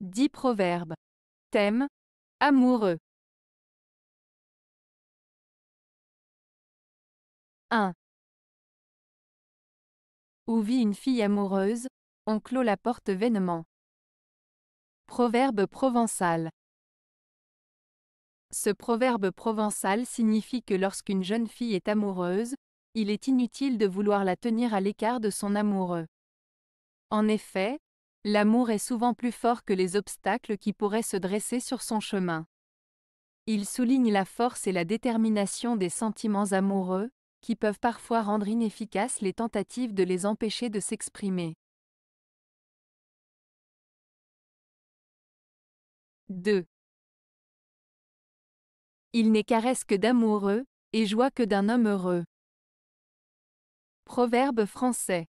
10 proverbes. Thème Amoureux. 1. Où vit une fille amoureuse, on clôt la porte vainement. Proverbe provençal. Ce proverbe provençal signifie que lorsqu'une jeune fille est amoureuse, il est inutile de vouloir la tenir à l'écart de son amoureux. En effet, L'amour est souvent plus fort que les obstacles qui pourraient se dresser sur son chemin. Il souligne la force et la détermination des sentiments amoureux, qui peuvent parfois rendre inefficaces les tentatives de les empêcher de s'exprimer. 2. Il n'est caresse que d'amoureux, et joie que d'un homme heureux. Proverbe français.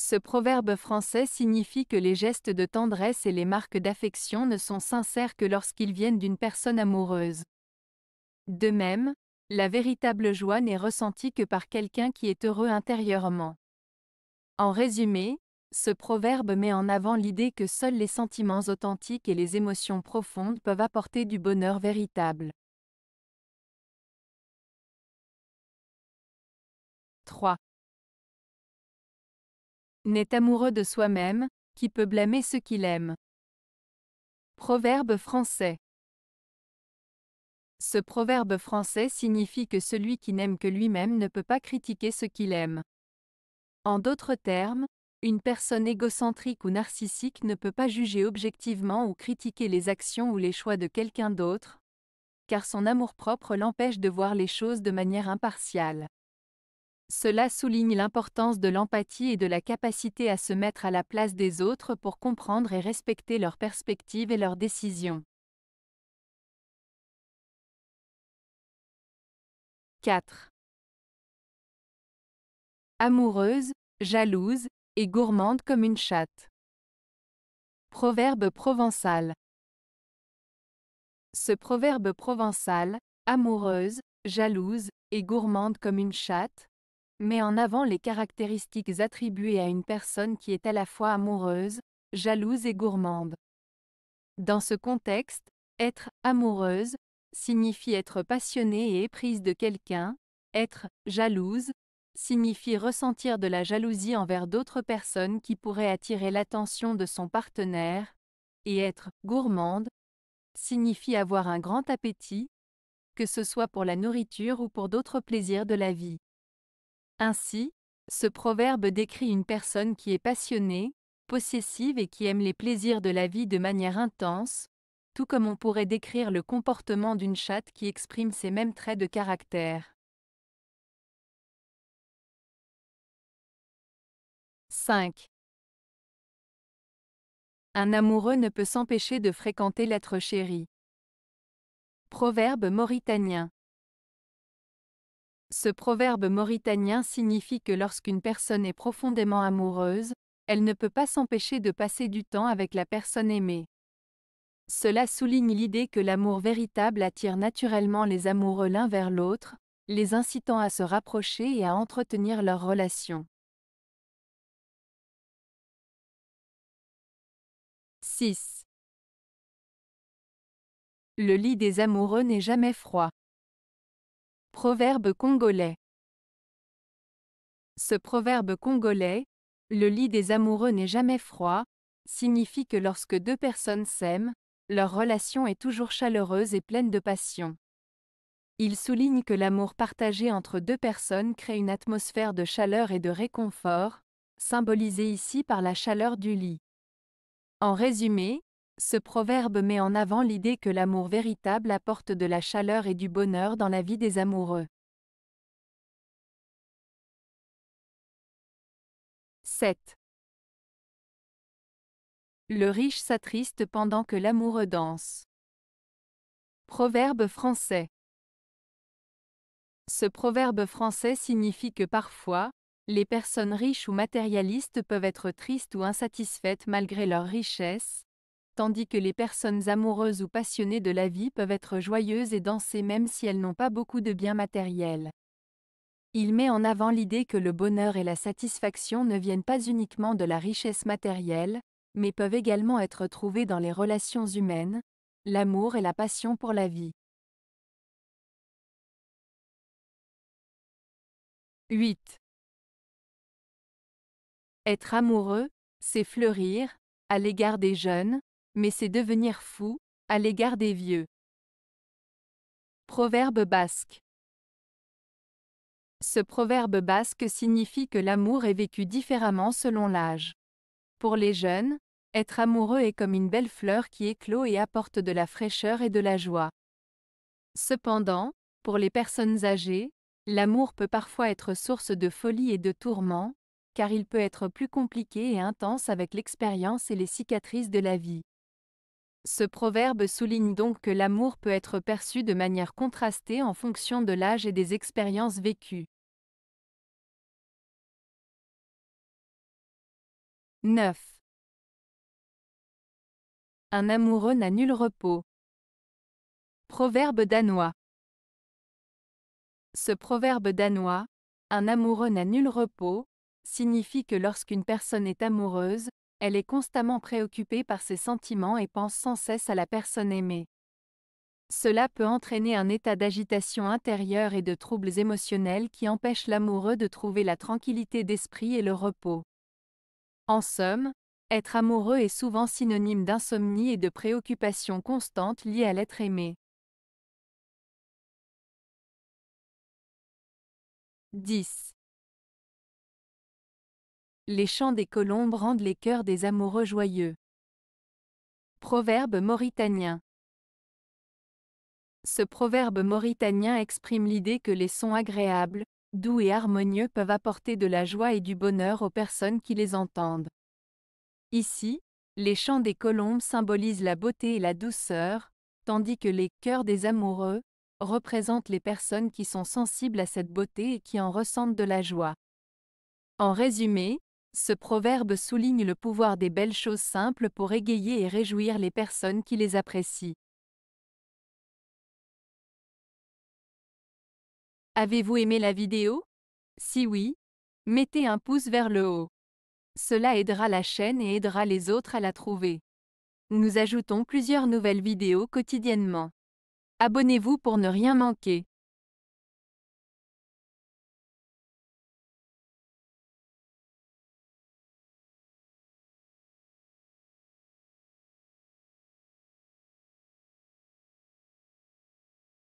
Ce proverbe français signifie que les gestes de tendresse et les marques d'affection ne sont sincères que lorsqu'ils viennent d'une personne amoureuse. De même, la véritable joie n'est ressentie que par quelqu'un qui est heureux intérieurement. En résumé, ce proverbe met en avant l'idée que seuls les sentiments authentiques et les émotions profondes peuvent apporter du bonheur véritable. 3 n'est amoureux de soi-même, qui peut blâmer ce qu'il aime. Proverbe français. Ce proverbe français signifie que celui qui n'aime que lui-même ne peut pas critiquer ce qu'il aime. En d'autres termes, une personne égocentrique ou narcissique ne peut pas juger objectivement ou critiquer les actions ou les choix de quelqu'un d'autre, car son amour-propre l'empêche de voir les choses de manière impartiale. Cela souligne l'importance de l'empathie et de la capacité à se mettre à la place des autres pour comprendre et respecter leurs perspectives et leurs décisions. 4. Amoureuse, jalouse, et gourmande comme une chatte. Proverbe provençal. Ce proverbe provençal, amoureuse, jalouse, et gourmande comme une chatte, met en avant les caractéristiques attribuées à une personne qui est à la fois amoureuse, jalouse et gourmande. Dans ce contexte, être amoureuse signifie être passionnée et éprise de quelqu'un, être jalouse signifie ressentir de la jalousie envers d'autres personnes qui pourraient attirer l'attention de son partenaire, et être gourmande signifie avoir un grand appétit, que ce soit pour la nourriture ou pour d'autres plaisirs de la vie. Ainsi, ce proverbe décrit une personne qui est passionnée, possessive et qui aime les plaisirs de la vie de manière intense, tout comme on pourrait décrire le comportement d'une chatte qui exprime ces mêmes traits de caractère. 5. Un amoureux ne peut s'empêcher de fréquenter l'être chéri. Proverbe mauritanien. Ce proverbe mauritanien signifie que lorsqu'une personne est profondément amoureuse, elle ne peut pas s'empêcher de passer du temps avec la personne aimée. Cela souligne l'idée que l'amour véritable attire naturellement les amoureux l'un vers l'autre, les incitant à se rapprocher et à entretenir leur relation. 6. Le lit des amoureux n'est jamais froid. Proverbe congolais. Ce proverbe congolais, le lit des amoureux n'est jamais froid, signifie que lorsque deux personnes s'aiment, leur relation est toujours chaleureuse et pleine de passion. Il souligne que l'amour partagé entre deux personnes crée une atmosphère de chaleur et de réconfort, symbolisée ici par la chaleur du lit. En résumé, ce proverbe met en avant l'idée que l'amour véritable apporte de la chaleur et du bonheur dans la vie des amoureux. 7. Le riche s'attriste pendant que l'amoureux danse. Proverbe français. Ce proverbe français signifie que parfois, les personnes riches ou matérialistes peuvent être tristes ou insatisfaites malgré leur richesse, tandis que les personnes amoureuses ou passionnées de la vie peuvent être joyeuses et danser même si elles n'ont pas beaucoup de biens matériels. Il met en avant l'idée que le bonheur et la satisfaction ne viennent pas uniquement de la richesse matérielle, mais peuvent également être trouvés dans les relations humaines, l'amour et la passion pour la vie. 8. Être amoureux, c'est fleurir, à l'égard des jeunes, mais c'est devenir fou, à l'égard des vieux. Proverbe basque. Ce proverbe basque signifie que l'amour est vécu différemment selon l'âge. Pour les jeunes, être amoureux est comme une belle fleur qui éclot et apporte de la fraîcheur et de la joie. Cependant, pour les personnes âgées, l'amour peut parfois être source de folie et de tourments, car il peut être plus compliqué et intense avec l'expérience et les cicatrices de la vie. Ce proverbe souligne donc que l'amour peut être perçu de manière contrastée en fonction de l'âge et des expériences vécues. 9. Un amoureux n'a nul repos. Proverbe danois. Ce proverbe danois, un amoureux n'a nul repos, signifie que lorsqu'une personne est amoureuse, elle est constamment préoccupée par ses sentiments et pense sans cesse à la personne aimée. Cela peut entraîner un état d'agitation intérieure et de troubles émotionnels qui empêchent l'amoureux de trouver la tranquillité d'esprit et le repos. En somme, être amoureux est souvent synonyme d'insomnie et de préoccupation constante liée à l'être aimé. 10. Les chants des colombes rendent les cœurs des amoureux joyeux. Proverbe mauritanien. Ce proverbe mauritanien exprime l'idée que les sons agréables, doux et harmonieux peuvent apporter de la joie et du bonheur aux personnes qui les entendent. Ici, les chants des colombes symbolisent la beauté et la douceur, tandis que les cœurs des amoureux représentent les personnes qui sont sensibles à cette beauté et qui en ressentent de la joie. En résumé, ce proverbe souligne le pouvoir des belles choses simples pour égayer et réjouir les personnes qui les apprécient. Avez-vous aimé la vidéo Si oui, mettez un pouce vers le haut. Cela aidera la chaîne et aidera les autres à la trouver. Nous ajoutons plusieurs nouvelles vidéos quotidiennement. Abonnez-vous pour ne rien manquer.